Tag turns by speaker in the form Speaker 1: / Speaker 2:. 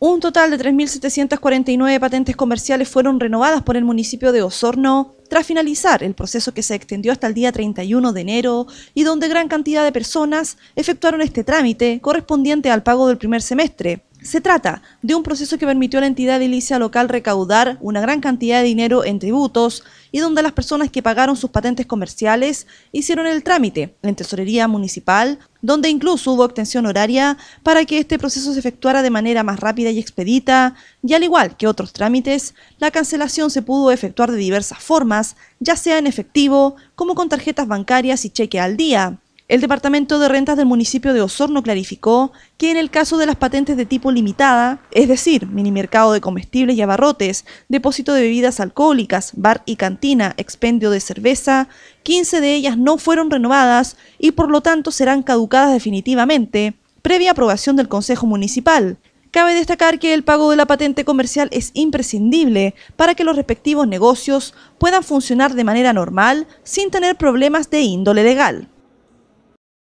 Speaker 1: Un total de 3.749 patentes comerciales fueron renovadas por el municipio de Osorno tras finalizar el proceso que se extendió hasta el día 31 de enero y donde gran cantidad de personas efectuaron este trámite correspondiente al pago del primer semestre, se trata de un proceso que permitió a la entidad edilicia local recaudar una gran cantidad de dinero en tributos y donde las personas que pagaron sus patentes comerciales hicieron el trámite en tesorería municipal, donde incluso hubo extensión horaria para que este proceso se efectuara de manera más rápida y expedita, y al igual que otros trámites, la cancelación se pudo efectuar de diversas formas, ya sea en efectivo, como con tarjetas bancarias y cheque al día. El Departamento de Rentas del municipio de Osorno clarificó que en el caso de las patentes de tipo limitada, es decir, minimercado de comestibles y abarrotes, depósito de bebidas alcohólicas, bar y cantina, expendio de cerveza, 15 de ellas no fueron renovadas y por lo tanto serán caducadas definitivamente, previa aprobación del Consejo Municipal. Cabe destacar que el pago de la patente comercial es imprescindible para que los respectivos negocios puedan funcionar de manera normal sin tener problemas de índole legal.